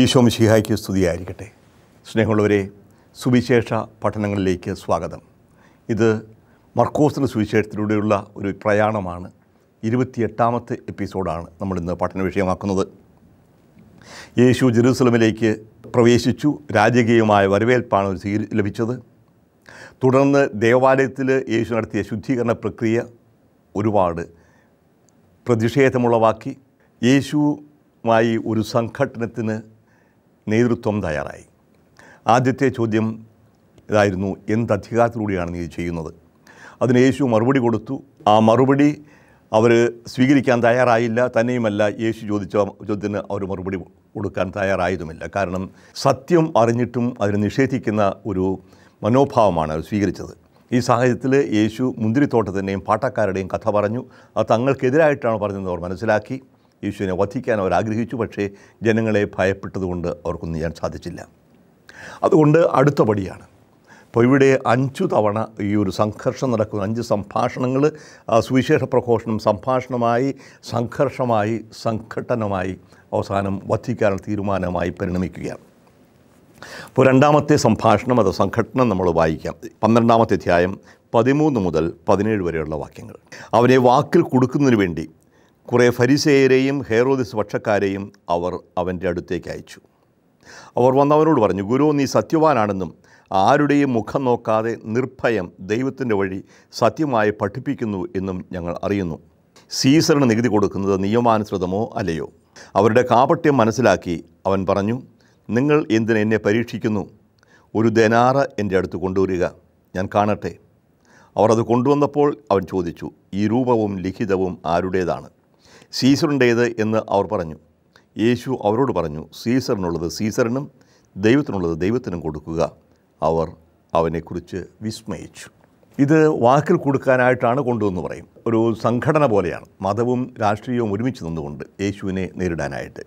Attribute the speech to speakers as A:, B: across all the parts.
A: ഈശോം ശിഹായ്ക്ക് സ്തുതിയായിരിക്കട്ടെ സ്നേഹമുള്ളവരെ സുവിശേഷ പഠനങ്ങളിലേക്ക് സ്വാഗതം ഇത് മർക്കോസിൻ്റെ സുവിശേഷത്തിലൂടെയുള്ള ഒരു പ്രയാണമാണ് ഇരുപത്തിയെട്ടാമത്തെ എപ്പിസോഡാണ് നമ്മളിന്ന് പഠന വിഷയമാക്കുന്നത് യേശു ജെറൂസലമിലേക്ക് പ്രവേശിച്ചു രാജകീയമായ വരവേൽപ്പാണ് സ്വീ ലഭിച്ചത് തുടർന്ന് ദേവാലയത്തിൽ യേശു നടത്തിയ ശുദ്ധീകരണ പ്രക്രിയ ഒരുപാട് പ്രതിഷേധമുളവാക്കി യേശുവുമായി ഒരു സംഘട്ടനത്തിന് നേതൃത്വം തയ്യാറായി ആദ്യത്തെ ചോദ്യം ഇതായിരുന്നു എന്ത് അധികാരത്തിലൂടെയാണ് നീ ചെയ്യുന്നത് അതിന് യേശു മറുപടി കൊടുത്തു ആ മറുപടി അവർ സ്വീകരിക്കാൻ തയ്യാറായില്ല തന്നെയുമല്ല യേശു ചോദിച്ച ചോദ്യത്തിന് അവർ മറുപടി കൊടുക്കാൻ തയ്യാറായതുമില്ല കാരണം സത്യം അറിഞ്ഞിട്ടും അതിനെ നിഷേധിക്കുന്ന ഒരു മനോഭാവമാണ് അവർ സ്വീകരിച്ചത് ഈ സാഹചര്യത്തിൽ യേശു മുന്തിരിത്തോട്ടത്തിൻ്റെയും പാട്ടക്കാരുടെയും കഥ പറഞ്ഞു അത് തങ്ങൾക്കെതിരായിട്ടാണ് പറഞ്ഞതെന്ന് അവർ മനസ്സിലാക്കി യേശുവിനെ വധിക്കാൻ അവർ ആഗ്രഹിച്ചു പക്ഷേ ജനങ്ങളെ ഭയപ്പെട്ടതുകൊണ്ട് അവർക്കൊന്നും ചെയ്യാൻ സാധിച്ചില്ല അതുകൊണ്ട് അടുത്ത പടിയാണ് അപ്പോൾ ഇവിടെ അഞ്ചു തവണ ഈ ഒരു സംഘർഷം നടക്കുന്ന അഞ്ച് സംഭാഷണങ്ങൾ സുവിശേഷ പ്രഘോഷണം സംഭാഷണമായി സംഘർഷമായി സംഘട്ടനമായി അവസാനം വധിക്കാനുള്ള തീരുമാനമായി പരിണമിക്കുകയാണ് അപ്പോൾ രണ്ടാമത്തെ സംഭാഷണം അത് സംഘടന നമ്മൾ വായിക്കാം പന്ത്രണ്ടാമത്തെ അധ്യായം പതിമൂന്ന് മുതൽ പതിനേഴ് വരെയുള്ള വാക്യങ്ങൾ അവനെ വാക്കിൽ കൊടുക്കുന്നതിന് വേണ്ടി കുറേ ഫരിസേയരെയും ഹെയറോദിസ് പക്ഷക്കാരെയും അവർ അവൻ്റെ അടുത്തേക്ക് അയച്ചു അവർ വന്നവനോട് പറഞ്ഞു ഗുരു നീ സത്യവാനാണെന്നും ആരുടെയും മുഖം നോക്കാതെ നിർഭയം ദൈവത്തിൻ്റെ വഴി സത്യമായി പഠിപ്പിക്കുന്നു എന്നും ഞങ്ങൾ അറിയുന്നു സീസറിന് നികുതി കൊടുക്കുന്നത് നിയമാനുസൃതമോ അല്ലയോ അവരുടെ കാപട്യം മനസ്സിലാക്കി അവൻ പറഞ്ഞു നിങ്ങൾ എന്തിനെന്നെ എന്നെ പരീക്ഷിക്കുന്നു ഒരു ദനാറ എൻ്റെ അടുത്ത് കൊണ്ടുവരിക ഞാൻ കാണട്ടെ അവർ അത് കൊണ്ടുവന്നപ്പോൾ അവൻ ചോദിച്ചു ഈ രൂപവും ലിഖിതവും ആരുടേതാണ് സീസറിൻ്റേത് എന്ന് അവർ പറഞ്ഞു യേശു അവരോട് പറഞ്ഞു സീസറിനുള്ളത് സീസറിനും ദൈവത്തിനുള്ളത് ദൈവത്തിനും കൊടുക്കുക അവർ അവനെക്കുറിച്ച് വിസ്മയിച്ചു ഇത് വാക്കിൽ കൊടുക്കാനായിട്ടാണ് കൊണ്ടുവന്ന് പറയും ഒരു സംഘടന പോലെയാണ് മതവും രാഷ്ട്രീയവും ഒരുമിച്ച് നിന്നുകൊണ്ട് യേശുവിനെ നേരിടാനായിട്ട്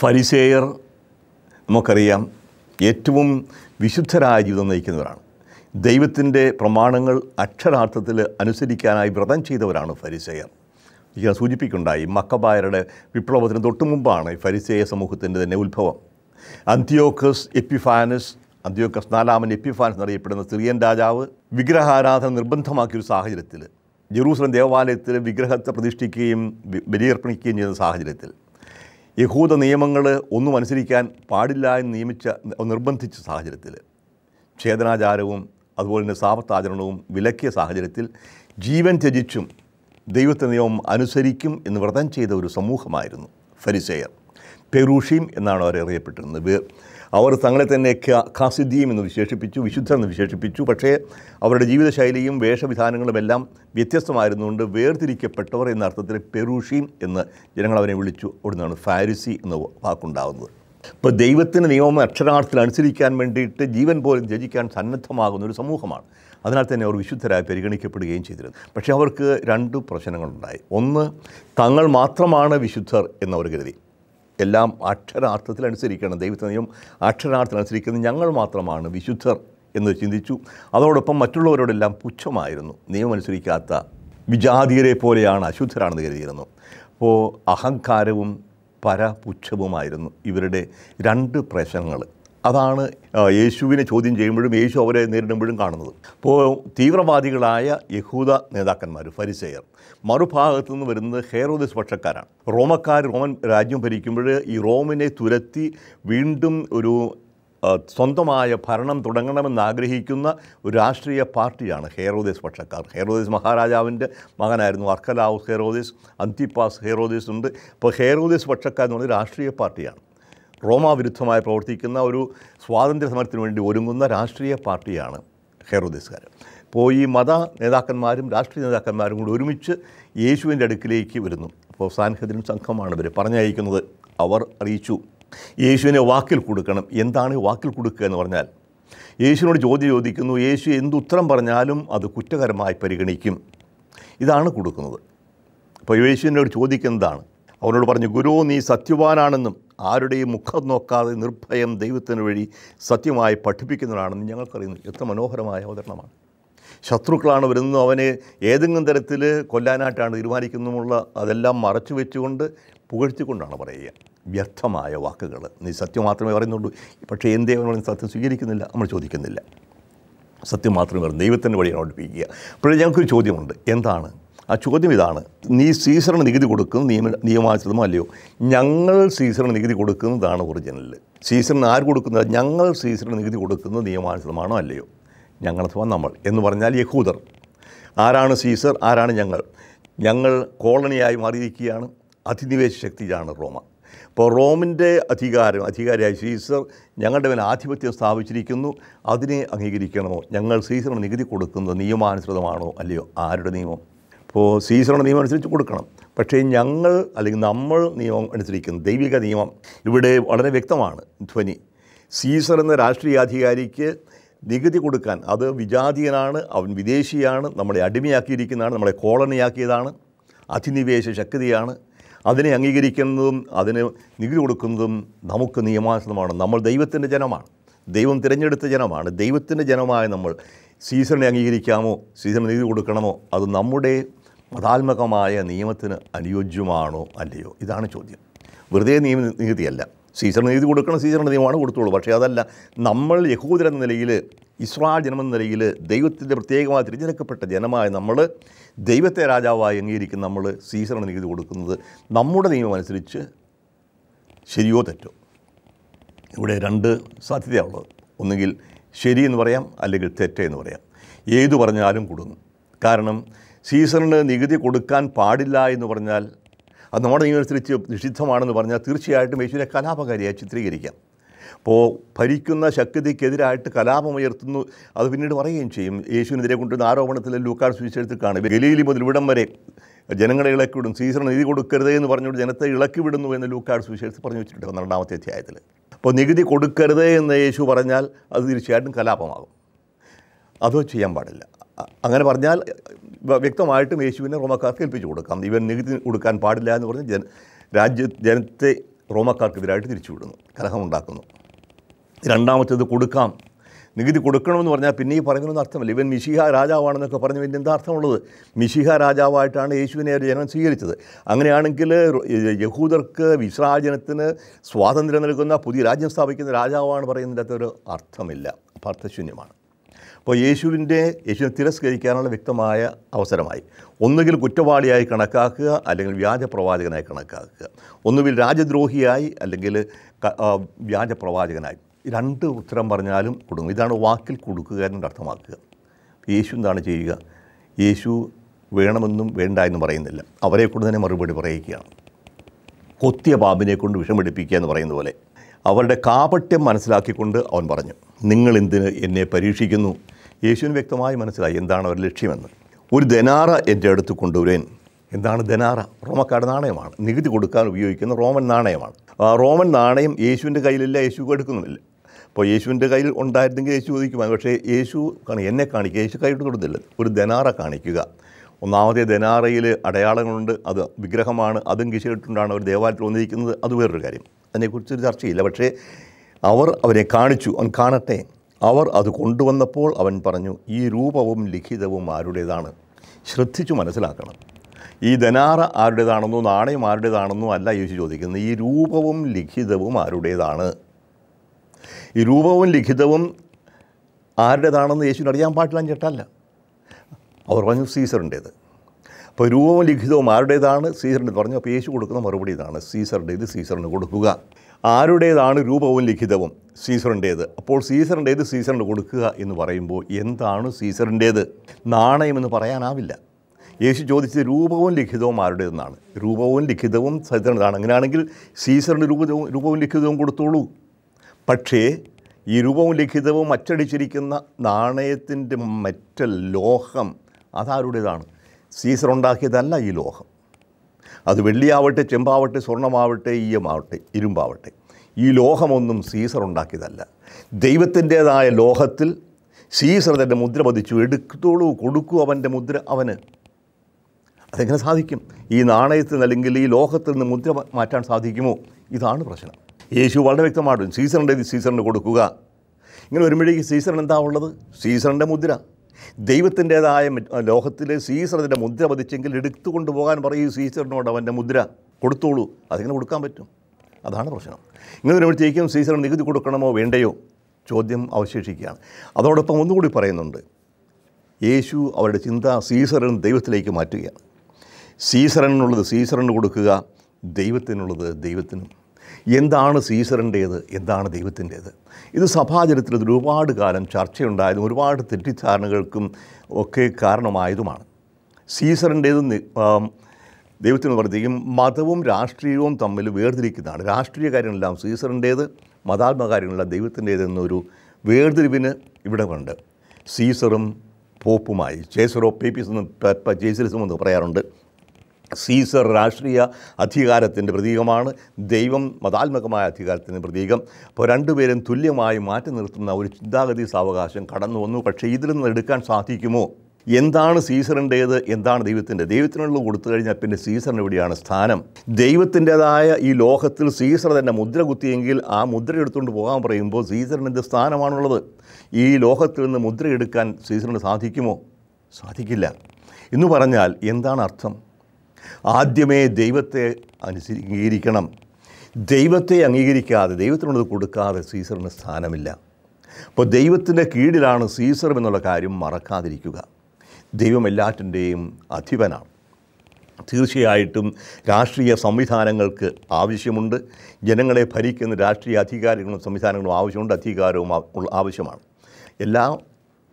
A: ഫരിസേയർ നമുക്കറിയാം ഏറ്റവും വിശുദ്ധരായ ജീവിതം നയിക്കുന്നവരാണ് ദൈവത്തിൻ്റെ പ്രമാണങ്ങൾ അക്ഷരാർത്ഥത്തിൽ അനുസരിക്കാനായി വ്രതം ചെയ്തവരാണ് ഫരിസേയർ ഇങ്ങനെ സൂചിപ്പിക്കുണ്ടായി മക്കബായരുടെ വിപ്ലവത്തിന് തൊട്ടു മുമ്പാണ് ഫരിസേയ സമൂഹത്തിൻ്റെ തന്നെ ഉത്ഭവം അന്ത്യോക്കസ് എപ്പിഫാനസ് അന്ത്യോക്കസ് നാലാമൻ എപ്പിഫാനസ് എന്നറിയപ്പെടുന്ന സിറിയൻ രാജാവ് വിഗ്രഹാരാധന നിർബന്ധമാക്കിയൊരു സാഹചര്യത്തിൽ ജെറൂസലം ദേവാലയത്തിൽ വിഗ്രഹത്തെ പ്രതിഷ്ഠിക്കുകയും ബലിയർപ്പണിക്കുകയും ചെയ്യുന്ന സാഹചര്യത്തിൽ യഹൂദ നിയമങ്ങൾ ഒന്നും അനുസരിക്കാൻ പാടില്ല എന്ന് നിയമിച്ച നിർബന്ധിച്ച സാഹചര്യത്തിൽ ഛേദനാചാരവും അതുപോലെ തന്നെ സാപത്താചരണവും വിലക്കിയ സാഹചര്യത്തിൽ ജീവൻ ത്യജിച്ചും ദൈവത്തെ നിയമം അനുസരിക്കും എന്ന് വ്രതം ചെയ്ത ഒരു സമൂഹമായിരുന്നു ഫരിസേയർ പെറൂഷീം എന്നാണ് അവർ അറിയപ്പെട്ടിരുന്നത് അവർ തങ്ങളെ തന്നെ ഖാസിദ്ദീം എന്ന് വിശേഷിപ്പിച്ചു വിശുദ്ധർ എന്ന് വിശേഷിപ്പിച്ചു പക്ഷേ അവരുടെ ജീവിതശൈലിയും വേഷവിധാനങ്ങളും എല്ലാം വ്യത്യസ്തമായിരുന്നുകൊണ്ട് വേർതിരിക്കപ്പെട്ടവർ എന്ന അർത്ഥത്തിൽ പെറൂഷീം എന്ന് ജനങ്ങൾ അവനെ വിളിച്ചു അവിടുന്നാണ് ഫാരിസി എന്ന വാക്കുണ്ടാകുന്നത് ഇപ്പോൾ ദൈവത്തിന് നിയമം അക്ഷരാർത്ഥത്തിൽ അനുസരിക്കാൻ വേണ്ടിയിട്ട് ജീവൻ പോലും ത്യജിക്കാൻ സന്നദ്ധമാകുന്ന ഒരു സമൂഹമാണ് അതിനാൽ തന്നെ അവർ വിശുദ്ധരായി പരിഗണിക്കപ്പെടുകയും ചെയ്തിരുന്നു പക്ഷേ അവർക്ക് രണ്ട് പ്രശ്നങ്ങളുണ്ടായി ഒന്ന് തങ്ങൾ മാത്രമാണ് വിശുദ്ധർ എന്നവർ കരുതി എല്ലാം അക്ഷരാർത്ഥത്തിൽ അനുസരിക്കണം ദൈവത്തെ നിയമം അക്ഷരാർത്ഥത്തിൽ അനുസരിക്കുന്നത് ഞങ്ങൾ മാത്രമാണ് വിശുദ്ധർ എന്ന് ചിന്തിച്ചു അതോടൊപ്പം മറ്റുള്ളവരോടെല്ലാം പുച്ഛമായിരുന്നു നിയമം അനുസരിക്കാത്ത വിജാതീയരെ പോലെയാണ് അശുദ്ധരാണെന്ന് കരുതിയിരുന്നു അപ്പോൾ അഹങ്കാരവും പരപുച്ഛവുമായിരുന്നു ഇവരുടെ രണ്ട് പ്രശ്നങ്ങൾ അതാണ് യേശുവിനെ ചോദ്യം ചെയ്യുമ്പോഴും യേശു അവരെ നേരിടുമ്പോഴും കാണുന്നത് അപ്പോൾ തീവ്രവാദികളായ യഹൂദ നേതാക്കന്മാർ ഫരിസെയർ മറുഭാഗത്തു നിന്ന് വരുന്നത് ഹെയറോദിസ് പക്ഷക്കാരാണ് റോമക്കാർ റോമൻ രാജ്യം ഭരിക്കുമ്പോൾ ഈ റോമിനെ തുരത്തി വീണ്ടും ഒരു സ്വന്തമായ ഭരണം തുടങ്ങണമെന്ന് ആഗ്രഹിക്കുന്ന ഒരു രാഷ്ട്രീയ പാർട്ടിയാണ് ഹെയറോദിസ് പക്ഷക്കാർ ഹെയറോദിസ് മഹാരാജാവിൻ്റെ മകനായിരുന്നു അർക്കലാവ് ഹെയറോദിസ് അന്തിപ്പാസ് ഹെയറോദിസ് ഉണ്ട് അപ്പോൾ ഹെയറോദിസ് പക്ഷക്കാർ എന്ന് പറഞ്ഞ രാഷ്ട്രീയ പാർട്ടിയാണ് റോമാവിരുദ്ധമായി പ്രവർത്തിക്കുന്ന ഒരു സ്വാതന്ത്ര്യ സമരത്തിന് വേണ്ടി ഒരുങ്ങുന്ന രാഷ്ട്രീയ പാർട്ടിയാണ് ഹെറോദീസുകാർ അപ്പോൾ ഈ മത നേതാക്കന്മാരും രാഷ്ട്രീയ നേതാക്കന്മാരും കൂടി ഒരുമിച്ച് യേശുവിൻ്റെ അടുക്കിലേക്ക് വരുന്നു അപ്പോൾ സാൻഹദിൻ സംഘമാണ് ഇവർ പറഞ്ഞയക്കുന്നത് അവർ അറിയിച്ചു യേശുവിനെ വാക്കിൽ കൊടുക്കണം എന്താണ് വാക്കിൽ കൊടുക്കുക എന്ന് പറഞ്ഞാൽ യേശുവിനോട് ചോദ്യം ചോദിക്കുന്നു യേശു എന്ത് ഉത്തരം പറഞ്ഞാലും അത് കുറ്റകരമായി പരിഗണിക്കും ഇതാണ് കൊടുക്കുന്നത് അപ്പോൾ യേശുവിനോട് ചോദിക്കുന്നതാണ് അവനോട് പറഞ്ഞു ഗുരു നീ സത്യവാനാണെന്നും ആരുടെയും മുഖം നോക്കാതെ നിർഭയം ദൈവത്തിന് വഴി സത്യമായി പഠിപ്പിക്കുന്നതാണെന്ന് ഞങ്ങൾക്കറിയുന്നു എത്ര മനോഹരമായ അവതരണമാണ് ശത്രുക്കളാണ് വരുന്നത് അവനെ ഏതെങ്കിലും തരത്തിൽ കൊല്ലാനായിട്ടാണ് തീരുമാനിക്കുന്നുമുള്ള അതെല്ലാം മറച്ചു വെച്ചുകൊണ്ട് പുകഴ്ത്തിക്കൊണ്ടാണ് പറയുക വ്യർത്ഥമായ വാക്കുകൾ നീ സത്യം മാത്രമേ പറയുന്നുള്ളൂ പക്ഷേ എന്തേ അവൻ സത്യം സ്വീകരിക്കുന്നില്ല നമ്മൾ ചോദിക്കുന്നില്ല സത്യം മാത്രമേ പറയുന്നു ദൈവത്തിൻ്റെ വഴിയാണ് പഠിപ്പിക്കുക അപ്പോൾ ഞങ്ങൾക്കൊരു ചോദ്യമുണ്ട് എന്താണ് ആ ചോദ്യം ഇതാണ് നീ സീസറിന് നികുതി കൊടുക്കുന്നത് നിയമ നിയമാനുസൃതമോ അല്ലയോ ഞങ്ങൾ സീസറിന് നികുതി കൊടുക്കുന്നതാണ് ഒറിജിനൽ സീസറിന് ആര് കൊടുക്കുന്നത് ഞങ്ങൾ സീസറിന് നികുതി കൊടുക്കുന്നത് നിയമാനുസൃതമാണോ അല്ലയോ ഞങ്ങൾ അഥവാ നമ്മൾ എന്ന് പറഞ്ഞാൽ യഹൂദർ ആരാണ് സീസർ ആരാണ് ഞങ്ങൾ ഞങ്ങൾ കോളനിയായി മാറിയിരിക്കുകയാണ് അധിനിവേശ ശക്തിയാണ് റോമ അപ്പോൾ റോമിൻ്റെ അധികാരം അധികാരിയായ സീസർ ഞങ്ങളുടെ മേലെ ആധിപത്യം സ്ഥാപിച്ചിരിക്കുന്നു അതിനെ അംഗീകരിക്കണമോ ഞങ്ങൾ സീസറിന് നികുതി കൊടുക്കുന്നത് നിയമാനുസൃതമാണോ അല്ലയോ ആരുടെ നിയമം അപ്പോൾ സീസണ നിയമം അനുസരിച്ച് കൊടുക്കണം പക്ഷേ ഞങ്ങൾ അല്ലെങ്കിൽ നമ്മൾ നിയമം അനുസരിക്കുന്ന ദൈവിക നിയമം ഇവിടെ വളരെ വ്യക്തമാണ് ധ്വനി സീസർ എന്ന രാഷ്ട്രീയാധികാരിക്ക് നികുതി കൊടുക്കാൻ അത് വിജാതീയനാണ് അവൻ വിദേശിയാണ് നമ്മളെ അടിമയാക്കിയിരിക്കുന്നതാണ് നമ്മളെ കോളനിയാക്കിയതാണ് അധിനിവേശ ശക്തിയാണ് അതിനെ അംഗീകരിക്കുന്നതും അതിന് നികുതി കൊടുക്കുന്നതും നമുക്ക് നിയമാനുസൃതമാണ് നമ്മൾ ദൈവത്തിൻ്റെ ജനമാണ് ദൈവം തിരഞ്ഞെടുത്ത ജനമാണ് ദൈവത്തിൻ്റെ ജനമായ നമ്മൾ സീസണിനെ അംഗീകരിക്കാമോ സീസണിന് നികുതി കൊടുക്കണമോ അത് നമ്മുടെ മതാത്മകമായ നിയമത്തിന് അനുയോജ്യമാണോ അല്ലയോ ഇതാണ് ചോദ്യം വെറുതെ നിയമ നീതിയല്ല സീസറിന് നീതി കൊടുക്കണം സീസറിൻ്റെ നിയമമാണ് കൊടുത്തുള്ളൂ പക്ഷേ അതല്ല നമ്മൾ യഹൂദർ എന്ന നിലയിൽ ഇസ്രായേൽ ജനം എന്ന നിലയിൽ ദൈവത്തിൻ്റെ പ്രത്യേകമായി തിരഞ്ഞെടുക്കപ്പെട്ട ജനമായ നമ്മൾ ദൈവത്തെ രാജാവായി അംഗീകരിക്കും നമ്മൾ സീസറിന് നീതി കൊടുക്കുന്നത് നമ്മുടെ നിയമം അനുസരിച്ച് ശരിയോ തെറ്റോ ഇവിടെ രണ്ട് സാധ്യതയുള്ളത് ഒന്നുകിൽ ശരി എന്ന് പറയാം അല്ലെങ്കിൽ തെറ്റ് എന്ന് പറയാം ഏതു പറഞ്ഞാലും കൊടുക്കും കാരണം സീസണിന് നികുതി കൊടുക്കാൻ പാടില്ല എന്ന് പറഞ്ഞാൽ അത് നമ്മുടെ നിയമമനുസരിച്ച് നിഷിദ്ധമാണെന്ന് പറഞ്ഞാൽ തീർച്ചയായിട്ടും യേശുവിനെ കലാപകാരിയായി ചിത്രീകരിക്കാം അപ്പോൾ ഭരിക്കുന്ന ശക്തിക്കെതിരായിട്ട് കലാപമുയർത്തുന്നു അത് പിന്നീട് പറയുകയും ചെയ്യും യേശുവിനെതിരെ കൊണ്ടുവരുന്ന ആരോപണത്തിൽ ലൂക്കാർ സുവിശേഷത്തിൽ കാണും ഗലീലി മുതൽ ഇവിടം വരെ ജനങ്ങളെ ഇളക്കി വിടും സീസൺ നിധി കൊടുക്കരുത് എന്ന് പറഞ്ഞുകൊണ്ട് ജനത്തെ ഇളക്കി വിടുന്നു എന്ന് ലൂക്കാർ സുവിശേഷത്തിൽ പറഞ്ഞു വെച്ചിട്ടുണ്ട് പന്ത്രണ്ടാമത്തെ അധ്യായത്തിൽ അപ്പോൾ നികുതി കൊടുക്കരുത് എന്ന് യേശു പറഞ്ഞാൽ അത് തീർച്ചയായിട്ടും കലാപമാകും അതോ ചെയ്യാൻ പാടില്ല അങ്ങനെ പറഞ്ഞാൽ വ്യക്തമായിട്ടും യേശുവിനെ റോമക്കാർക്ക് ഏൽപ്പിച്ചു കൊടുക്കാം ഇവൻ നികുതി കൊടുക്കാൻ പാടില്ല എന്ന് പറഞ്ഞ് ജന രാജ്യ ജനത്തെ റോമക്കാർക്കെതിരായിട്ട് തിരിച്ചുവിടുന്നു കലഹമുണ്ടാക്കുന്നു രണ്ടാമത്തേത് കൊടുക്കാം നികുതി കൊടുക്കണമെന്ന് പറഞ്ഞാൽ പിന്നെ ഈ പറയുന്നൊന്നും അർത്ഥമില്ല ഇവൻ മിഷിഹ രാജാവാണെന്നൊക്കെ പറഞ്ഞു പിന്നെ എന്താ അർത്ഥമുള്ളത് മിഷിഹ രാജാവായിട്ടാണ് യേശുവിനെ ഒരു ജനം സ്വീകരിച്ചത് അങ്ങനെയാണെങ്കിൽ യഹൂദർക്ക് വിശ്രാജനത്തിന് സ്വാതന്ത്ര്യം നൽകുന്ന പുതിയ രാജ്യം സ്ഥാപിക്കുന്ന രാജാവാണ് പറയുന്നതിൻ്റെ അകത്തൊരു അർത്ഥമില്ല അർത്ഥശൂന്യമാണ് അപ്പോൾ യേശുവിൻ്റെ യേശുവിനെ തിരസ്കരിക്കാനുള്ള വ്യക്തമായ അവസരമായി ഒന്നുകിൽ കുറ്റവാളിയായി കണക്കാക്കുക അല്ലെങ്കിൽ വ്യാജ പ്രവാചകനായി കണക്കാക്കുക ഒന്നുകിൽ രാജദ്രോഹിയായി അല്ലെങ്കിൽ വ്യാജ പ്രവാചകനായി രണ്ട് ഉത്തരം പറഞ്ഞാലും കൊടുക്കും ഇതാണ് വാക്കിൽ കൊടുക്കുക എന്നുണ്ട് അർത്ഥമാക്കുക യേശു എന്താണ് ചെയ്യുക യേശു വേണമെന്നും വേണ്ട എന്ന് പറയുന്നില്ല അവരെ കൊണ്ട് തന്നെ മറുപടി പറയുകയാണ് കൊത്തിയ പാമ്പിനെ കൊണ്ട് വിഷമെടുപ്പിക്കുക എന്ന് പറയുന്ന പോലെ അവരുടെ കാപട്യം മനസ്സിലാക്കിക്കൊണ്ട് അവൻ പറഞ്ഞു നിങ്ങൾ എന്തിന് എന്നെ പരീക്ഷിക്കുന്നു യേശുവിന് വ്യക്തമായി മനസ്സിലായി എന്താണ് അവരുടെ ലക്ഷ്യമെന്ന് ഒരു ധനാറ എൻ്റെ അടുത്ത് കൊണ്ടുവരേൻ എന്താണ് ധനാറ റോമക്കാരുടെ നാണയമാണ് നികുതി കൊടുക്കാൻ ഉപയോഗിക്കുന്ന റോമൻ നാണയമാണ് ആ റോമൻ നാണയം യേശുവിൻ്റെ കയ്യിലില്ല യേശു എടുക്കുന്നുമില്ല അപ്പോൾ യേശുവിൻ്റെ കയ്യിൽ ഉണ്ടായിരുന്നെങ്കിൽ യേശു ചോദിക്കുമായി പക്ഷേ യേശു എന്നെ കാണിക്കുക യേശു കൈയിട്ട് കൊടുത്തില്ല ഒരു ധനാറ കാണിക്കുക ഒന്നാമത്തെ ധനാറയിൽ അടയാളങ്ങളുണ്ട് അത് വിഗ്രഹമാണ് അതും കിശയിട്ടുണ്ടാണ് അവർ ദേവാലയത്തിൽ വന്നിരിക്കുന്നത് അത് വേറൊരു കാര്യം അതിനെക്കുറിച്ചൊരു ചർച്ചയില്ല പക്ഷേ അവർ അവരെ കാണിച്ചു അവൻ കാണട്ടെ അവർ അത് കൊണ്ടുവന്നപ്പോൾ അവൻ പറഞ്ഞു ഈ രൂപവും ലിഖിതവും ആരുടേതാണ് ശ്രദ്ധിച്ചു മനസ്സിലാക്കണം ഈ ധനാറ ആരുടേതാണെന്നോ നാണയം ആരുടേതാണെന്നോ അല്ല യേശു ചോദിക്കുന്നത് ഈ രൂപവും ലിഖിതവും ആരുടേതാണ് ഈ രൂപവും ലിഖിതവും ആരുടേതാണെന്ന് യേശുവിന് അറിയാൻ പാടില്ല ചേട്ടല്ല അവർ പറഞ്ഞു സീസറിൻ്റേത് അപ്പോൾ രൂപവും ലിഖിതവും ആരുടേതാണ് സീസറിൻ്റെ പറഞ്ഞു അപ്പോൾ യേശു കൊടുക്കുന്ന മറുപടി ഇതാണ് സീസറിൻ്റെ ഇത് സീസറിന് കൊടുക്കുക ആരുടേതാണ് രൂപവും ലിഖിതവും സീസറിൻ്റേത് അപ്പോൾ സീസറിൻ്റേത് സീസറിന് കൊടുക്കുക എന്ന് പറയുമ്പോൾ എന്താണ് സീസറിൻ്റേത് നാണയമെന്ന് പറയാനാവില്ല യേശു ചോദിച്ചത് രൂപവും ലിഖിതവും ആരുടേതെന്നാണ് രൂപവും ലിഖിതവും സീസറിൻ്റെതാണ് അങ്ങനെയാണെങ്കിൽ സീസറിന് രൂപവും രൂപവും ലിഖിതവും കൊടുത്തോളൂ പക്ഷേ ഈ രൂപവും ലിഖിതവും അച്ചടിച്ചിരിക്കുന്ന നാണയത്തിൻ്റെ മറ്റൽ ലോഹം അതാരുടേതാണ് സീസർ ഉണ്ടാക്കിയതല്ല ഈ ലോഹം അത് വെള്ളിയാവട്ടെ ചെമ്പാവട്ടെ സ്വർണമാവട്ടെ ഈയമാവട്ടെ ഇരുമ്പാവട്ടെ ഈ ലോഹമൊന്നും സീസർ ഉണ്ടാക്കിയതല്ല ദൈവത്തിൻ്റേതായ ലോഹത്തിൽ സീസർ തൻ്റെ മുദ്ര പതിച്ചു എടുത്തോളൂ കൊടുക്കൂ അവൻ്റെ മുദ്ര അവന് അതെങ്ങനെ സാധിക്കും ഈ നാണയത്തിൽ നിന്ന് അല്ലെങ്കിൽ ഈ ലോഹത്തിൽ നിന്ന് മുദ്ര മാറ്റാൻ സാധിക്കുമോ ഇതാണ് പ്രശ്നം യേശു വളരെ വ്യക്തമാണ് സീസറിൻ്റെ സീസറിന് കൊടുക്കുക ഇങ്ങനെ വരുമ്പോഴേക്ക് സീസറിന് എന്താ ഉള്ളത് സീസറിൻ്റെ മുദ്ര ദൈവത്തിൻ്റേതായ ലോഹത്തിൽ അതിൻ്റെ മുദ്ര പതിച്ചെങ്കിൽ എടുത്തു കൊണ്ടുപോകാൻ പറയും സീസറിനോട് അവൻ്റെ മുദ്ര കൊടുത്തോളൂ അതിങ്ങനെ കൊടുക്കാൻ പറ്റും അതാണ് പ്രശ്നം ഇങ്ങനെ വരുമ്പോഴത്തേക്കും സീസറിന് നികുതി കൊടുക്കണമോ വേണ്ടയോ ചോദ്യം അവശേഷിക്കുകയാണ് അതോടൊപ്പം ഒന്നുകൂടി പറയുന്നുണ്ട് യേശു അവരുടെ ചിന്ത സീസറിന് ദൈവത്തിലേക്ക് മാറ്റുകയാണ് സീസറിനുള്ളത് സീസറിന് കൊടുക്കുക ദൈവത്തിനുള്ളത് ദൈവത്തിനും എന്താണ് സീസറിൻ്റേത് എന്താണ് ദൈവത്തിൻ്റേത് ഇത് സഭാചരിത്രത്തിൽ ഒരുപാട് കാലം ചർച്ചയുണ്ടായതും ഒരുപാട് തെറ്റിദ്ധാരണകൾക്കും ഒക്കെ കാരണമായതുമാണ് സീസറിൻ്റേത് ദൈവത്തിന് പ്രത്യേകം മതവും രാഷ്ട്രീയവും തമ്മിൽ വേർതിരിക്കുന്നതാണ് രാഷ്ട്രീയ കാര്യങ്ങളെല്ലാം സീസറിൻ്റേത് മതാത്മകാര്യങ്ങളെല്ലാം ദൈവത്തിൻ്റേത് എന്നൊരു വേർതിരിവിന് ഇവിടെ ഉണ്ട് സീസറും പോപ്പുമായി ചേസറോ പേപ്പിസ് എന്ന് ചേസരിസം എന്ന് പറയാറുണ്ട് സീസർ രാഷ്ട്രീയ അധികാരത്തിൻ്റെ പ്രതീകമാണ് ദൈവം മതാത്മകമായ അധികാരത്തിൻ്റെ പ്രതീകം അപ്പോൾ രണ്ടുപേരും തുല്യമായി മാറ്റി നിർത്തുന്ന ഒരു ചിന്താഗതി സാവകാശം കടന്നു വന്നു പക്ഷേ ഇതിൽ നിന്ന് എടുക്കാൻ സാധിക്കുമോ എന്താണ് സീസറിൻ്റേത് എന്താണ് ദൈവത്തിൻ്റെ ദൈവത്തിനുള്ളത് കൊടുത്തു കഴിഞ്ഞാൽ പിന്നെ സീസറിന് എവിടെയാണ് സ്ഥാനം ദൈവത്തിൻ്റെതായ ഈ ലോകത്തിൽ സീസർ തന്നെ മുദ്ര കുത്തിയെങ്കിൽ ആ മുദ്ര എടുത്തുകൊണ്ട് പോകാൻ പറയുമ്പോൾ സീസറിന് എന്ത് സ്ഥാനമാണുള്ളത് ഈ ലോകത്തിൽ നിന്ന് മുദ്ര എടുക്കാൻ സീസറിന് സാധിക്കുമോ സാധിക്കില്ല എന്ന് പറഞ്ഞാൽ എന്താണ് അർത്ഥം ആദ്യമേ ദൈവത്തെ അനുസരിക്കണം ദൈവത്തെ അംഗീകരിക്കാതെ ദൈവത്തിനുള്ളത് കൊടുക്കാതെ സീസറിന് സ്ഥാനമില്ല അപ്പോൾ ദൈവത്തിൻ്റെ കീഴിലാണ് സീസർ എന്നുള്ള കാര്യം മറക്കാതിരിക്കുക ദൈവം എല്ലാറ്റിൻ്റെയും അധിപനാണ് തീർച്ചയായിട്ടും രാഷ്ട്രീയ സംവിധാനങ്ങൾക്ക് ആവശ്യമുണ്ട് ജനങ്ങളെ ഭരിക്കുന്ന രാഷ്ട്രീയ അധികാരികളും സംവിധാനങ്ങളും ആവശ്യമുണ്ട് അധികാരവും ആവശ്യമാണ് എല്ലാ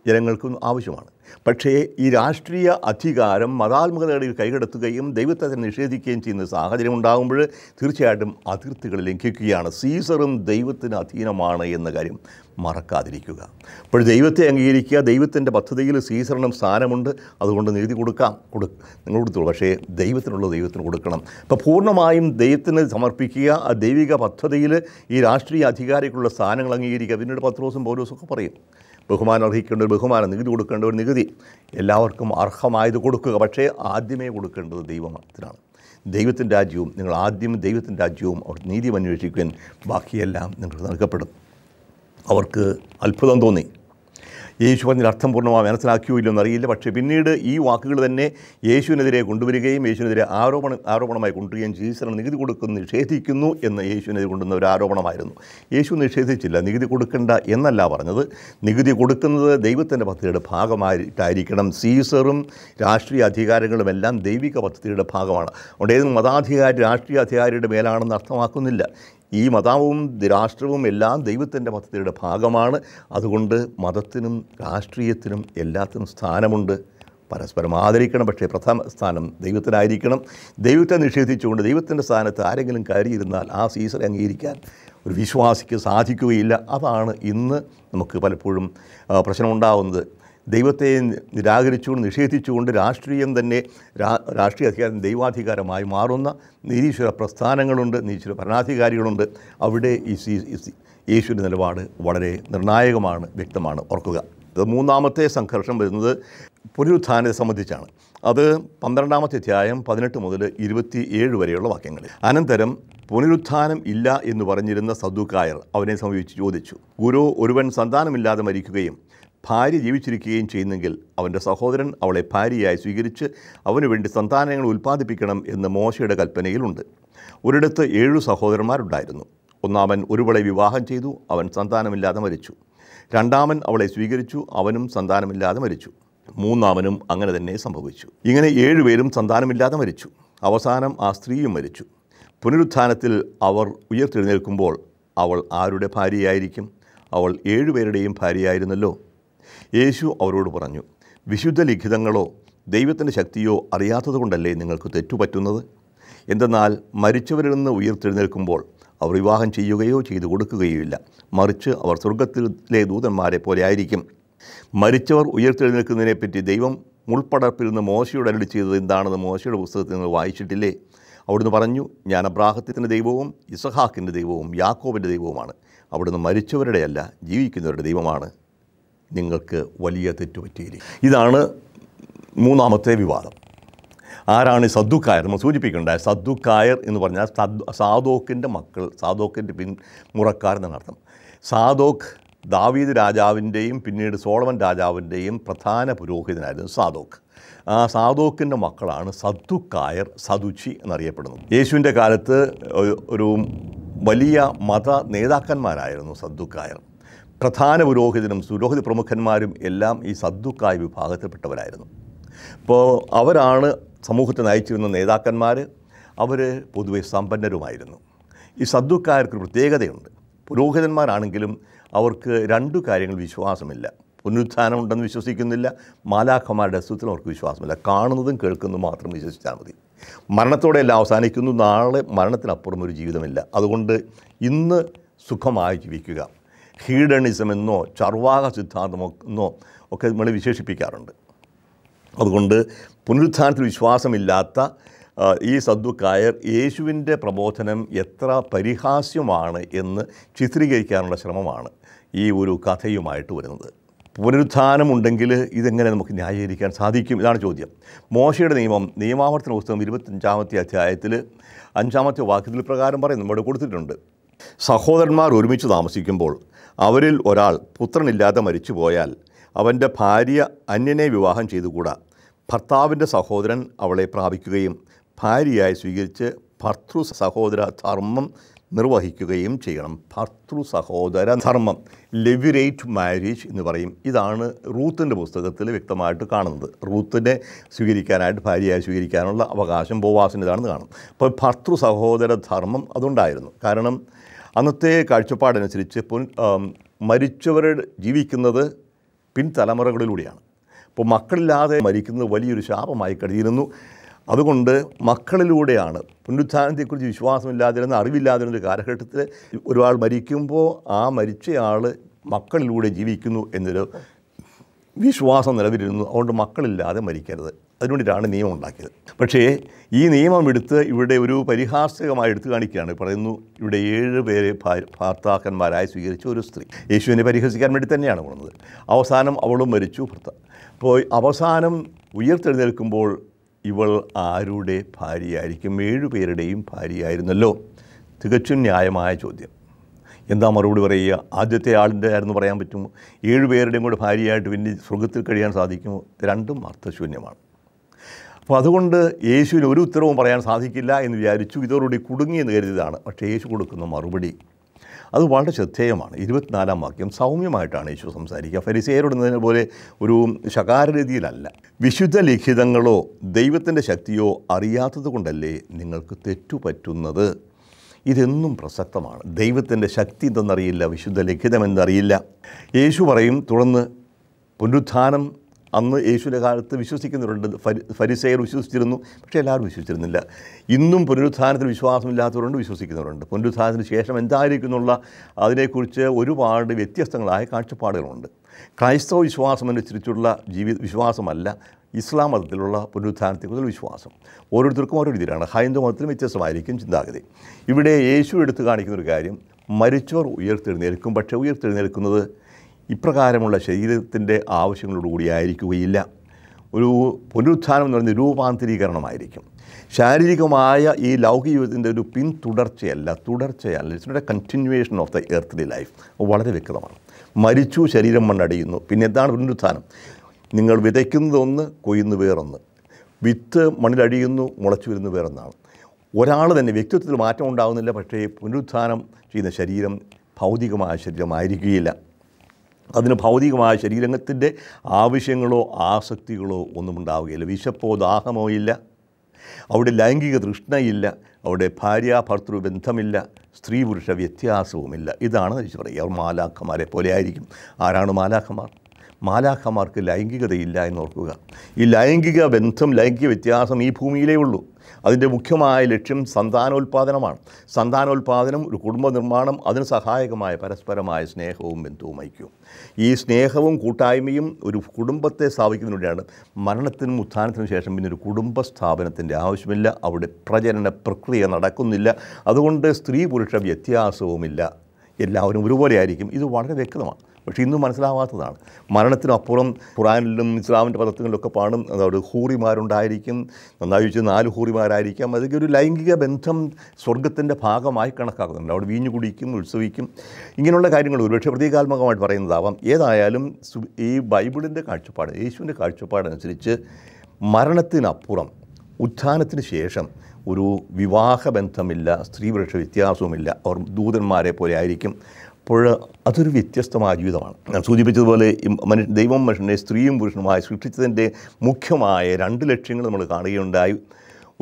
A: ജനങ്ങൾക്കും ആവശ്യമാണ് പക്ഷേ ഈ രാഷ്ട്രീയ അധികാരം മതാത്മകതയുടെ കൈകടത്തുകയും ദൈവത്തെ തന്നെ നിഷേധിക്കുകയും ചെയ്യുന്ന സാഹചര്യം ഉണ്ടാകുമ്പോൾ തീർച്ചയായിട്ടും അതിർത്തികൾ ലംഘിക്കുകയാണ് സീസറും ദൈവത്തിന് അധീനമാണ് എന്ന കാര്യം മറക്കാതിരിക്കുക അപ്പോൾ ദൈവത്തെ അംഗീകരിക്കുക ദൈവത്തിൻ്റെ പദ്ധതിയിൽ സീസറിനും സ്ഥാനമുണ്ട് അതുകൊണ്ട് നീതി കൊടുക്കാം കൊടു നിങ്ങൾ കൊടുത്തോളൂ പക്ഷേ ദൈവത്തിനുള്ള ദൈവത്തിന് കൊടുക്കണം അപ്പോൾ പൂർണ്ണമായും ദൈവത്തിന് സമർപ്പിക്കുക ആ ദൈവിക പദ്ധതിയിൽ ഈ രാഷ്ട്രീയ അധികാരിക്കുള്ള സ്ഥാനങ്ങൾ അംഗീകരിക്കുക പിന്നീട് പത്രോസും പൗരോസും ഒക്കെ പറയും ബഹുമാനം അർഹിക്കേണ്ട ഒരു ബഹുമാനം നികുതി കൊടുക്കേണ്ട ഒരു നികുതി എല്ലാവർക്കും അർഹമായത് കൊടുക്കുക പക്ഷേ ആദ്യമേ കൊടുക്കേണ്ടത് ദൈവത്തിനാണ് ദൈവത്തിൻ്റെ രാജ്യവും നിങ്ങൾ ആദ്യം ദൈവത്തിൻ്റെ രാജ്യവും അവർ നീതി അന്വേഷിക്കുവാൻ ബാക്കിയെല്ലാം നിങ്ങൾക്ക് നൽകപ്പെടും അവർക്ക് അത്ഭുതം തോന്നി യേശു പറഞ്ഞ അർത്ഥം പൂർണ്ണമായി മനസ്സിലാക്കിയോ ഇല്ലെന്ന് അറിയില്ല പക്ഷേ പിന്നീട് ഈ വാക്കുകൾ തന്നെ യേശുവിനെതിരെ കൊണ്ടുവരികയും യേശുവിനെതിരെ ആരോപണ ആരോപണമായി കൊണ്ടുവരികയും ജീസറിന് നികുതി കൊടുക്കുന്നത് നിഷേധിക്കുന്നു എന്ന് യേശുവിനെതിരെ കൊണ്ടുവന്ന ഒരു ആരോപണമായിരുന്നു യേശു നിഷേധിച്ചില്ല നികുതി കൊടുക്കേണ്ട എന്നല്ല പറഞ്ഞത് നികുതി കൊടുക്കുന്നത് ദൈവത്തിൻ്റെ പദ്ധതിയുടെ ഭാഗമായിട്ടായിരിക്കണം സീസറും രാഷ്ട്രീയ അധികാരങ്ങളും എല്ലാം ദൈവിക പദ്ധതിയുടെ ഭാഗമാണ് അതുകൊണ്ട് ഏത് മതാധികാരി രാഷ്ട്രീയ അധികാരിയുടെ മേലാണെന്ന് അർത്ഥമാക്കുന്നില്ല ഈ മതവും രാഷ്ട്രവും എല്ലാം ദൈവത്തിൻ്റെ പദ്ധതിയുടെ ഭാഗമാണ് അതുകൊണ്ട് മതത്തിനും രാഷ്ട്രീയത്തിനും എല്ലാത്തിനും സ്ഥാനമുണ്ട് പരസ്പരം ആദരിക്കണം പക്ഷേ പ്രഥമ സ്ഥാനം ദൈവത്തിനായിരിക്കണം ദൈവത്തെ നിഷേധിച്ചുകൊണ്ട് ദൈവത്തിൻ്റെ സ്ഥാനത്ത് ആരെങ്കിലും കയറിയിരുന്നാൽ ആ സീസൺ അംഗീകരിക്കാൻ ഒരു വിശ്വാസിക്ക് സാധിക്കുകയില്ല അതാണ് ഇന്ന് നമുക്ക് പലപ്പോഴും പ്രശ്നമുണ്ടാകുന്നത് ദൈവത്തെ നിരാകരിച്ചുകൊണ്ട് നിഷേധിച്ചുകൊണ്ട് രാഷ്ട്രീയം തന്നെ രാഷ്ട്രീയ അധികാരം ദൈവാധികാരമായി മാറുന്ന നിരീശ്വര പ്രസ്ഥാനങ്ങളുണ്ട് നിരീശ്വര ഭരണാധികാരികളുണ്ട് അവിടെ ഈ യേശുവിൻ്റെ നിലപാട് വളരെ നിർണായകമാണ് വ്യക്തമാണ് ഓർക്കുക ഇത് മൂന്നാമത്തെ സംഘർഷം വരുന്നത് പുനരുത്ഥാനത്തെ സംബന്ധിച്ചാണ് അത് പന്ത്രണ്ടാമത്തെ അധ്യായം പതിനെട്ട് മുതൽ ഇരുപത്തി ഏഴ് വരെയുള്ള വാക്യങ്ങൾ അനന്തരം പുനരുത്ഥാനം ഇല്ല എന്ന് പറഞ്ഞിരുന്ന സദുക്കായർ അവനെ സമീപിച്ച് ചോദിച്ചു ഗുരു ഒരുവൻ സന്താനമില്ലാതെ മരിക്കുകയും ഭാര്യ ജീവിച്ചിരിക്കുകയും ചെയ്യുന്നെങ്കിൽ അവൻ്റെ സഹോദരൻ അവളെ ഭാര്യയായി സ്വീകരിച്ച് അവന് വേണ്ടി സന്താനങ്ങൾ ഉൽപ്പാദിപ്പിക്കണം എന്ന് മോശയുടെ കൽപ്പനയിലുണ്ട് ഒരിടത്ത് ഏഴു സഹോദരന്മാരുണ്ടായിരുന്നു ഒന്നാമൻ ഒരുവളെ വിവാഹം ചെയ്തു അവൻ സന്താനമില്ലാതെ മരിച്ചു രണ്ടാമൻ അവളെ സ്വീകരിച്ചു അവനും സന്താനമില്ലാതെ മരിച്ചു മൂന്നാമനും അങ്ങനെ തന്നെ സംഭവിച്ചു ഇങ്ങനെ ഏഴുപേരും സന്താനമില്ലാതെ മരിച്ചു അവസാനം ആ സ്ത്രീയും മരിച്ചു പുനരുത്ഥാനത്തിൽ അവർ ഉയർത്തെഴുന്നേൽക്കുമ്പോൾ അവൾ ആരുടെ ഭാര്യയായിരിക്കും അവൾ ഏഴുപേരുടെയും ഭാര്യയായിരുന്നല്ലോ യേശു അവരോട് പറഞ്ഞു വിശുദ്ധ ലിഖിതങ്ങളോ ദൈവത്തിൻ്റെ ശക്തിയോ അറിയാത്തതുകൊണ്ടല്ലേ നിങ്ങൾക്ക് തെറ്റുപറ്റുന്നത് എന്തെന്നാൽ മരിച്ചവരിൽ നിന്ന് ഉയർത്തെഴുന്നേൽക്കുമ്പോൾ അവർ വിവാഹം ചെയ്യുകയോ ചെയ്തു ഇല്ല മറിച്ച് അവർ സ്വർഗത്തിലെ ദൂതന്മാരെ പോലെ ആയിരിക്കും മരിച്ചവർ ഉയർത്തെഴുന്നേൽക്കുന്നതിനെപ്പറ്റി ദൈവം മുൾപ്പടർപ്പിൽ നിന്ന് മോശയോട് അരുളി ചെയ്തത് എന്താണെന്ന് മോശയുടെ പുസ്തകത്തിൽ നിന്ന് വായിച്ചിട്ടില്ലേ അവിടുന്ന് പറഞ്ഞു ഞാൻ അബ്രാഹത്തിൻ്റെ ദൈവവും ഇസഹാക്കിൻ്റെ ദൈവവും യാക്കോബിൻ്റെ ദൈവവുമാണ് അവിടുന്ന് മരിച്ചവരുടെയല്ല ജീവിക്കുന്നവരുടെ ദൈവമാണ് നിങ്ങൾക്ക് വലിയ തെറ്റുപറ്റിയിരിക്കും ഇതാണ് മൂന്നാമത്തെ വിവാദം ആരാണ് സദ്ദുക്കായർ നമ്മൾ സൂചിപ്പിക്കേണ്ട സദ്ദുക്കായർ എന്ന് പറഞ്ഞാൽ സാദോക്കിൻ്റെ മക്കൾ സാദോക്കിൻ്റെ പിൻമുറക്കാർ എന്നാണ് അർത്ഥം സാദോക്ക് ദാവീദ് രാജാവിൻ്റെയും പിന്നീട് സോളമൻ രാജാവിൻ്റെയും പ്രധാന പുരോഹിതനായിരുന്നു സാദോക്ക് ആ സാദോക്കിൻ്റെ മക്കളാണ് സദ്ദുക്കായർ സദുച്ചി എന്നറിയപ്പെടുന്നത് യേശുവിൻ്റെ കാലത്ത് ഒരു വലിയ മത നേതാക്കന്മാരായിരുന്നു സദ്ദുക്കായർ പ്രധാന പുരോഹിതനും സുരോഹിത പ്രമുഖന്മാരും എല്ലാം ഈ സദ്ദുക്കായ വിഭാഗത്തിൽപ്പെട്ടവരായിരുന്നു അപ്പോൾ അവരാണ് സമൂഹത്തെ നയിച്ചിരുന്ന നേതാക്കന്മാർ അവർ പൊതുവെ സമ്പന്നരുമായിരുന്നു ഈ സദ്ദുക്കായർക്ക് പ്രത്യേകതയുണ്ട് പുരോഹിതന്മാരാണെങ്കിലും അവർക്ക് രണ്ടു കാര്യങ്ങൾ വിശ്വാസമില്ല ഉണ്ടെന്ന് വിശ്വസിക്കുന്നില്ല മാലാഖമാരുടെ അസ്വത്തിനും അവർക്ക് വിശ്വാസമില്ല കാണുന്നതും കേൾക്കുന്നതും മാത്രം വിശ്വസിച്ചാൽ മതി മരണത്തോടെ എല്ലാം അവസാനിക്കുന്നു നാളെ മരണത്തിനപ്പുറം ഒരു ജീവിതമില്ല അതുകൊണ്ട് ഇന്ന് സുഖമായി ജീവിക്കുക ഹീഡണിസം എന്നോ ചർവാക സിദ്ധാന്തമോ എന്നോ ഒക്കെ നമ്മൾ വിശേഷിപ്പിക്കാറുണ്ട് അതുകൊണ്ട് പുനരുത്ഥാനത്തിൽ വിശ്വാസമില്ലാത്ത ഈ സദ്ദുക്കായർ യേശുവിൻ്റെ പ്രബോധനം എത്ര പരിഹാസ്യമാണ് എന്ന് ചിത്രീകരിക്കാനുള്ള ശ്രമമാണ് ഈ ഒരു കഥയുമായിട്ട് വരുന്നത് പുനരുത്ഥാനമുണ്ടെങ്കിൽ ഇതെങ്ങനെ നമുക്ക് ന്യായീകരിക്കാൻ സാധിക്കും ഇതാണ് ചോദ്യം മോശയുടെ നിയമം നിയമാവർത്തന പുസ്തകം ഇരുപത്തഞ്ചാമത്തെ അധ്യായത്തിൽ അഞ്ചാമത്തെ വാക്യത്തിൽ പ്രകാരം പറയും നമ്മുടെ കൊടുത്തിട്ടുണ്ട് സഹോദരന്മാർ ഒരുമിച്ച് താമസിക്കുമ്പോൾ അവരിൽ ഒരാൾ പുത്രനില്ലാതെ മരിച്ചു പോയാൽ അവൻ്റെ ഭാര്യ അന്യനെ വിവാഹം ചെയ്തുകൂടാ ഭർത്താവിൻ്റെ സഹോദരൻ അവളെ പ്രാപിക്കുകയും ഭാര്യയായി സ്വീകരിച്ച് ഭർത്തൃ സഹോദര ധർമ്മം നിർവഹിക്കുകയും ചെയ്യണം ഭർത്തൃ സഹോദര ധർമ്മം ലെവിറേറ്റ് മാരേജ് എന്ന് പറയും ഇതാണ് റൂത്തിൻ്റെ പുസ്തകത്തിൽ വ്യക്തമായിട്ട് കാണുന്നത് റൂത്തിനെ സ്വീകരിക്കാനായിട്ട് ഭാര്യയായി സ്വീകരിക്കാനുള്ള അവകാശം ബോവാസിൻ്റെതാണെന്ന് കാണും അപ്പോൾ ഭർത്തൃ സഹോദര ധർമ്മം അതുണ്ടായിരുന്നു കാരണം അന്നത്തെ കാഴ്ചപ്പാടനുസരിച്ച് പൊൻ മരിച്ചവരുടെ ജീവിക്കുന്നത് പിൻതലമുറകളിലൂടെയാണ് അപ്പോൾ മക്കളില്ലാതെ മരിക്കുന്നത് വലിയൊരു ശാപമായി കരുതിയിരുന്നു അതുകൊണ്ട് മക്കളിലൂടെയാണ് പുനരുത്ഥാനത്തെക്കുറിച്ച് വിശ്വാസമില്ലാതിരുന്ന അറിവില്ലാതിരുന്ന ഒരു കാലഘട്ടത്തിൽ ഒരാൾ മരിക്കുമ്പോൾ ആ മരിച്ചയാൾ മക്കളിലൂടെ ജീവിക്കുന്നു എന്നൊരു വിശ്വാസം നിലവിലിരുന്നു അതുകൊണ്ട് മക്കളില്ലാതെ മരിക്കരുത് അതിനുവേണ്ടിയിട്ടാണ് നിയമം ഉണ്ടാക്കിയത് പക്ഷേ ഈ നിയമം എടുത്ത് ഇവിടെ ഒരു പരിഹാസകമായി എടുത്തു കാണിക്കുകയാണ് പറയുന്നു ഇവിടെ ഏഴ് പേരെ ഭർത്താക്കന്മാരായി സ്വീകരിച്ച ഒരു സ്ത്രീ യേശുവിനെ പരിഹസിക്കാൻ വേണ്ടി തന്നെയാണ് പോകുന്നത് അവസാനം അവളും മരിച്ചു ഭർത്താ അപ്പോൾ അവസാനം ഉയർത്തെഴുന്നേൽക്കുമ്പോൾ ഇവൾ ആരുടെ ഭാര്യയായിരിക്കും ഏഴു പേരുടെയും ഭാര്യയായിരുന്നല്ലോ തികച്ചും ന്യായമായ ചോദ്യം എന്താ മറുപടി പറയുക ആദ്യത്തെ ആളിൻ്റെ ആയിരുന്നു പറയാൻ പറ്റുമോ ഏഴ് പേരുടെയും കൂടെ ഭാര്യയായിട്ട് പിന്നെ സ്വർഗത്തിൽ കഴിയാൻ സാധിക്കുമോ രണ്ടും അർത്ഥശൂന്യമാണ് അപ്പോൾ അതുകൊണ്ട് യേശുവിന് ഒരു ഉത്തരവും പറയാൻ സാധിക്കില്ല എന്ന് വിചാരിച്ചു ഇതോടുകൂടി കുടുങ്ങിയെന്ന് കരുതിയതാണ് പക്ഷേ യേശു കൊടുക്കുന്ന മറുപടി അത് വളരെ ശ്രദ്ധേയമാണ് ഇരുപത്തിനാലാം വാക്യം സൗമ്യമായിട്ടാണ് യേശു സംസാരിക്കുക ഫരിസേരോടുന്നതിനെ പോലെ ഒരു ശകാര വിശുദ്ധ ലിഖിതങ്ങളോ ദൈവത്തിൻ്റെ ശക്തിയോ അറിയാത്തത് കൊണ്ടല്ലേ നിങ്ങൾക്ക് തെറ്റുപറ്റുന്നത് ഇതെന്നും പ്രസക്തമാണ് ദൈവത്തിൻ്റെ ശക്തി എന്തെന്നറിയില്ല വിശുദ്ധ ലിഖിതം എന്തറിയില്ല യേശു പറയും തുടർന്ന് പുനരുത്ഥാനം അന്ന് യേശുവിൻ്റെ കാലത്ത് വിശ്വസിക്കുന്നവരുണ്ട് ഫരിസയർ വിശ്വസിച്ചിരുന്നു പക്ഷേ എല്ലാവരും വിശ്വസിച്ചിരുന്നില്ല ഇന്നും പുനരുദ്ധാനത്തിൽ വിശ്വാസമില്ലാത്തവരുണ്ട് വിശ്വസിക്കുന്നവരുണ്ട് പുനരുത്ഥാനത്തിന് ശേഷം എന്തായിരിക്കുന്നുള്ള അതിനെക്കുറിച്ച് ഒരുപാട് വ്യത്യസ്തങ്ങളായ കാഴ്ചപ്പാടുകളുണ്ട് ക്രൈസ്തവ വിശ്വാസം അനുസരിച്ചുള്ള ജീവി വിശ്വാസമല്ല ഇസ്ലാം മതത്തിലുള്ള പുനരുത്ഥാനത്തെക്കുറിച്ചുള്ള വിശ്വാസം ഓരോരുത്തർക്കും ഓരോ രീതിയിലാണ് ഹൈന്ദവ മതത്തിലും വ്യത്യസ്തമായിരിക്കും ചിന്താഗതി ഇവിടെ യേശു എടുത്തു കാണിക്കുന്ന ഒരു കാര്യം മരിച്ചവർ ഉയർത്തെഴുന്നേൽക്കും പക്ഷേ ഉയർത്തെഴുന്നേൽക്കുന്നത് ഇപ്രകാരമുള്ള ശരീരത്തിൻ്റെ ആയിരിക്കുകയില്ല ഒരു പുനരുത്ഥാനം എന്ന് പറയുന്നത് രൂപാന്തരീകരണമായിരിക്കും ശാരീരികമായ ഈ ലൗകിക ജീവിതത്തിൻ്റെ ഒരു പിന്തുടർച്ചയല്ല തുടർച്ചയല്ല it's not a continuation of the earthly life വളരെ വ്യക്തമാണ് മരിച്ചു ശരീരം മണ്ണടിയുന്നു പിന്നെ എന്താണ് പുനരുത്ഥാനം നിങ്ങൾ വിതയ്ക്കുന്നതൊന്ന് കൊയ്യുന്നു വേറൊന്ന് വിത്ത് മണ്ണിലടിയുന്നു മുളച്ചു വരുന്നു വേറൊന്നാണ് ഒരാൾ തന്നെ വ്യക്തിത്വത്തിൽ മാറ്റം ഉണ്ടാകുന്നില്ല പക്ഷേ പുനരുത്ഥാനം ചെയ്യുന്ന ശരീരം ഭൗതികമായ ശരീരമായിരിക്കുകയില്ല അതിന് ഭൗതികമായ ശരീരത്തിൻ്റെ ആവശ്യങ്ങളോ ആസക്തികളോ ഒന്നും ഉണ്ടാവുകയില്ല വിശപ്പോ ദാഹമോ ഇല്ല അവിടെ ലൈംഗിക തൃഷ്ണയില്ല അവിടെ ഭാര്യ ഭർത്തൃ ബന്ധമില്ല സ്ത്രീ പുരുഷ വ്യത്യാസവുമില്ല ഇതാണ് പറയുക അവർ മാലാഖമാരെ പോലെ ആയിരിക്കും ആരാണ് മാലാഖമാർ മാലാഖമാർക്ക് ലൈംഗികതയില്ല എന്ന് ഓർക്കുക ഈ ലൈംഗിക ബന്ധം ലൈംഗിക വ്യത്യാസം ഈ ഭൂമിയിലേ ഉള്ളൂ അതിൻ്റെ മുഖ്യമായ ലക്ഷ്യം സന്താനോൽപാദനമാണ് സന്താനോൽപാദനം ഒരു കുടുംബ നിർമ്മാണം അതിന് സഹായകമായ പരസ്പരമായ സ്നേഹവും ബന്ധവും ഐക്യവും ഈ സ്നേഹവും കൂട്ടായ്മയും ഒരു കുടുംബത്തെ സ്ഥാപിക്കുന്നതിന് വേണ്ടിയാണ് മരണത്തിനും ഉത്ഥാനത്തിനും ശേഷം പിന്നെ ഒരു കുടുംബ സ്ഥാപനത്തിൻ്റെ ആവശ്യമില്ല അവിടെ പ്രജനന പ്രക്രിയ നടക്കുന്നില്ല അതുകൊണ്ട് സ്ത്രീ പുരുഷ വ്യത്യാസവുമില്ല എല്ലാവരും ഒരുപോലെ ആയിരിക്കും ഇത് വളരെ വ്യക്തമാണ് പക്ഷേ ഇന്നും മനസ്സിലാവാത്തതാണ് മരണത്തിനപ്പുറം ഖുറാനിലും ഇസ്ലാമിൻ്റെ പദത്തിലൊക്കെ പാടും അതായത് ഹൂറിമാരുണ്ടായിരിക്കും നന്നായി വെച്ച് നാല് ഹൂറിമാരായിരിക്കാം അതൊക്കെ ഒരു ലൈംഗിക ബന്ധം സ്വർഗത്തിൻ്റെ ഭാഗമായി കണക്കാക്കുന്നുണ്ട് അവിടെ വീഞ്ഞു കുടിക്കും ഉത്സവിക്കും ഇങ്ങനെയുള്ള കാര്യങ്ങൾ ഒരുപക്ഷെ പ്രതീകാത്മകമായിട്ട് പറയുന്നതാവാം ഏതായാലും ഈ ബൈബിളിൻ്റെ കാഴ്ചപ്പാട് യേശുവിൻ്റെ കാഴ്ചപ്പാടനുസരിച്ച് മരണത്തിനപ്പുറം ഉത്ഥാനത്തിന് ശേഷം ഒരു വിവാഹബന്ധമില്ല സ്ത്രീപുരുഷ വ്യത്യാസവുമില്ല അവർ ദൂതന്മാരെ പോലെ ആയിരിക്കും അപ്പോൾ അതൊരു വ്യത്യസ്തമായ ജീവിതമാണ് ഞാൻ സൂചിപ്പിച്ചതുപോലെ ദൈവം മനുഷ്യനെ സ്ത്രീയും പുരുഷനുമായി സൃഷ്ടിച്ചതിൻ്റെ മുഖ്യമായ രണ്ട് ലക്ഷ്യങ്ങൾ നമ്മൾ കാണുകയുണ്ടായി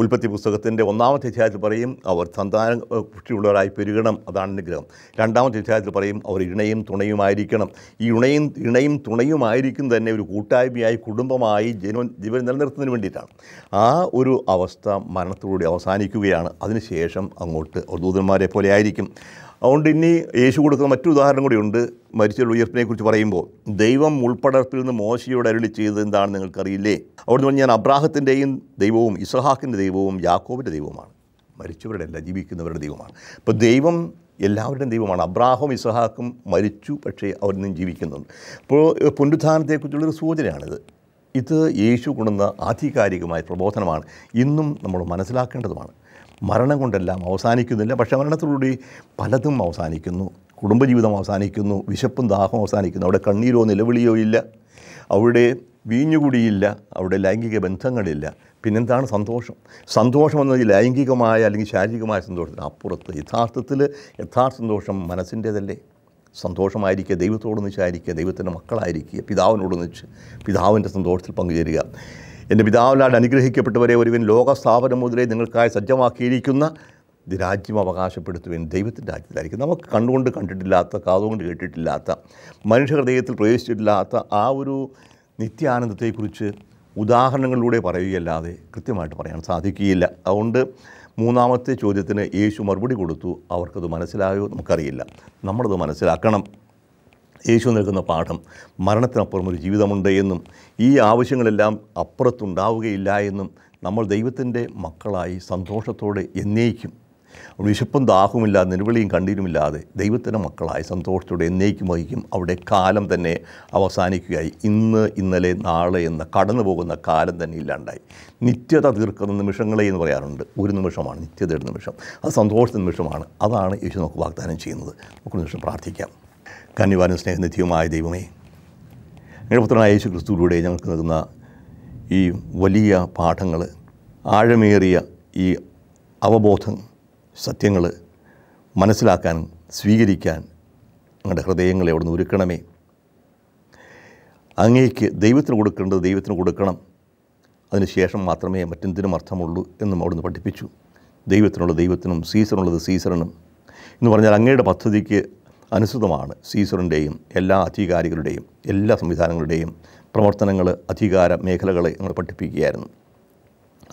A: ഉൽപ്പത്തി പുസ്തകത്തിൻ്റെ ഒന്നാമത്തെ അധ്യായത്തിൽ പറയും അവർ സന്താന പുഷ്ടിയുള്ളവരായി പെരുകണം അതാണ് അനുഗ്രഹം രണ്ടാമത്തെ അധ്യായത്തിൽ പറയും അവർ ഇണയും തുണയുമായിരിക്കണം ഈ ഇണയും ഇണയും തുണയുമായിരിക്കും തന്നെ ഒരു കൂട്ടായ്മയായി കുടുംബമായി ജനോ ജീവൻ നിലനിർത്തുന്നതിന് വേണ്ടിയിട്ടാണ് ആ ഒരു അവസ്ഥ മരണത്തിലൂടെ അവസാനിക്കുകയാണ് അതിനുശേഷം അങ്ങോട്ട് ദൂതന്മാരെ പോലെ ആയിരിക്കും അതുകൊണ്ട് ഇനി യേശു കൊടുക്കുന്ന മറ്റു ഉദാഹരണം കൂടിയുണ്ട് മരിച്ച ഉയർപ്പിനെ കുറിച്ച് പറയുമ്പോൾ ദൈവം ഉൾപ്പടർപ്പിൽ നിന്ന് മോശയോട് അരുളി ചെയ്തത് എന്താണെന്ന് നിങ്ങൾക്കറിയില്ലേ അവിടെ നിന്ന് ഞാൻ അബ്രാഹത്തിൻ്റെയും ദൈവവും ഇസ്ഹാക്കിൻ്റെ ദൈവവും യാക്കോബിൻ്റെ ദൈവവുമാണ് മരിച്ചവരുടെ അല്ല ജീവിക്കുന്നവരുടെ ദൈവമാണ് അപ്പോൾ ദൈവം എല്ലാവരുടെയും ദൈവമാണ് അബ്രാഹും ഇസഹാക്കും മരിച്ചു പക്ഷേ അവർ നിന്നും ജീവിക്കുന്നുണ്ട് ഇപ്പോൾ പുനരുദ്ധാനത്തെക്കുറിച്ചുള്ളൊരു സൂചനയാണിത് ഇത് യേശു കൊണ്ടുന്ന ആധികാരികമായ പ്രബോധനമാണ് ഇന്നും നമ്മൾ മനസ്സിലാക്കേണ്ടതുമാണ് മരണം കൊണ്ടെല്ലാം അവസാനിക്കുന്നില്ല പക്ഷെ മരണത്തിലൂടെ പലതും അവസാനിക്കുന്നു കുടുംബജീവിതം അവസാനിക്കുന്നു വിശപ്പും ദാഹം അവസാനിക്കുന്നു അവിടെ കണ്ണീരോ നിലവിളിയോ ഇല്ല അവിടെ വീഞ്ഞുകൂടിയില്ല അവിടെ ലൈംഗിക ബന്ധങ്ങളില്ല പിന്നെന്താണ് സന്തോഷം സന്തോഷം എന്നത് ലൈംഗികമായ അല്ലെങ്കിൽ ശാരീരികമായ സന്തോഷത്തിന് അപ്പുറത്ത് യഥാർത്ഥത്തിൽ യഥാർത്ഥ സന്തോഷം മനസ്സിൻ്റേതല്ലേ സന്തോഷമായിരിക്കുക ദൈവത്തോടൊന്നിച്ചായിരിക്കുക ദൈവത്തിൻ്റെ മക്കളായിരിക്കുക പിതാവിനോടൊന്നിച്ച് പിതാവിൻ്റെ സന്തോഷത്തിൽ പങ്കുചേരുക എൻ്റെ പിതാവിനാട് അനുഗ്രഹിക്കപ്പെട്ടവരെ ഒരുവൻ ലോകസ്ഥാപനം മുതലേ നിങ്ങൾക്കായി സജ്ജമാക്കിയിരിക്കുന്ന രാജ്യം അവകാശപ്പെടുത്തുവൻ ദൈവത്തിൻ്റെ രാജ്യത്തിലായിരിക്കും നമുക്ക് കണ്ടുകൊണ്ട് കണ്ടിട്ടില്ലാത്ത കാതുകൊണ്ട് കേട്ടിട്ടില്ലാത്ത മനുഷ്യ ഹൃദയത്തിൽ പ്രവേശിച്ചിട്ടില്ലാത്ത ആ ഒരു നിത്യാനന്ദത്തെക്കുറിച്ച് ഉദാഹരണങ്ങളിലൂടെ പറയുകയല്ലാതെ കൃത്യമായിട്ട് പറയാൻ സാധിക്കുകയില്ല അതുകൊണ്ട് മൂന്നാമത്തെ ചോദ്യത്തിന് യേശു മറുപടി കൊടുത്തു അവർക്കത് മനസ്സിലായോ നമുക്കറിയില്ല നമ്മളത് മനസ്സിലാക്കണം യേശു നൽകുന്ന പാഠം മരണത്തിനപ്പുറം ഒരു ജീവിതമുണ്ട് എന്നും ഈ ആവശ്യങ്ങളെല്ലാം അപ്പുറത്തുണ്ടാവുകയില്ല എന്നും നമ്മൾ ദൈവത്തിൻ്റെ മക്കളായി സന്തോഷത്തോടെ എന്നേക്കും വിശപ്പും ദാഹവുമില്ലാതെ നിലവിളിയും കണ്ണീരുമില്ലാതെ ദൈവത്തിൻ്റെ മക്കളായി സന്തോഷത്തോടെ എന്നേക്കും വഹിക്കും അവിടെ കാലം തന്നെ അവസാനിക്കുകയായി ഇന്ന് ഇന്നലെ നാളെ എന്ന കടന്നു പോകുന്ന കാലം തന്നെ ഇല്ലാണ്ടായി നിത്യത തീർക്കുന്ന നിമിഷങ്ങളെ എന്ന് പറയാറുണ്ട് ഒരു നിമിഷമാണ് നിത്യതയുടെ നിമിഷം അത് സന്തോഷ നിമിഷമാണ് അതാണ് യേശു നമുക്ക് വാഗ്ദാനം ചെയ്യുന്നത് നമുക്ക് നിമിഷം പ്രാർത്ഥിക്കാം കന്യവാനും സ്നേഹനിധിയുമായ ദൈവമേ ഞങ്ങളുടെ പുത്രനായ യേശു ക്രിസ്തുവിലൂടെ ഞങ്ങൾക്ക് നൽകുന്ന ഈ വലിയ പാഠങ്ങൾ ആഴമേറിയ ഈ അവബോധം സത്യങ്ങൾ മനസ്സിലാക്കാൻ സ്വീകരിക്കാൻ ഞങ്ങളുടെ ഹൃദയങ്ങളെ അവിടെ നിന്ന് ഒരുക്കണമേ അങ്ങേക്ക് ദൈവത്തിന് കൊടുക്കേണ്ടത് ദൈവത്തിന് കൊടുക്കണം അതിനുശേഷം മാത്രമേ മറ്റെന്തിനും അർത്ഥമുള്ളൂ എന്നും അവിടുന്ന് പഠിപ്പിച്ചു ദൈവത്തിനുള്ള ദൈവത്തിനും സീസണുള്ളത് സീസണിനും എന്ന് പറഞ്ഞാൽ അങ്ങയുടെ പദ്ധതിക്ക് അനുസൃതമാണ് സീസറിൻ്റെയും എല്ലാ അധികാരികളുടെയും എല്ലാ സംവിധാനങ്ങളുടെയും പ്രവർത്തനങ്ങൾ അധികാര മേഖലകളെ ഞങ്ങൾ പഠിപ്പിക്കുകയായിരുന്നു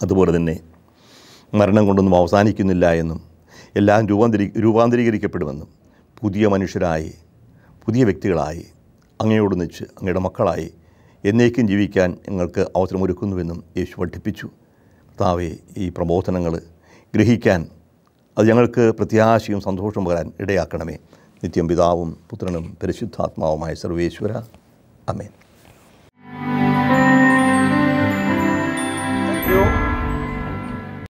A: അതുപോലെ തന്നെ മരണം കൊണ്ടൊന്നും അവസാനിക്കുന്നില്ല എന്നും എല്ലാം രൂപാന്തരി രൂപാന്തരീകരിക്കപ്പെടുമെന്നും പുതിയ മനുഷ്യരായി പുതിയ വ്യക്തികളായി നിച്ച് അങ്ങയുടെ മക്കളായി എന്നേക്കും ജീവിക്കാൻ ഞങ്ങൾക്ക് അവസരമൊരുക്കുന്നുവെന്നും യേശു പഠിപ്പിച്ചു താവേ ഈ പ്രബോധനങ്ങൾ ഗ്രഹിക്കാൻ അത് ഞങ്ങൾക്ക് പ്രത്യാശയും സന്തോഷവും വരാൻ ഇടയാക്കണമേ നിത്യം പിതാവും പുത്രനും പരിശുദ്ധാത്മാവുമായ സർവേശ്വര അമേൻ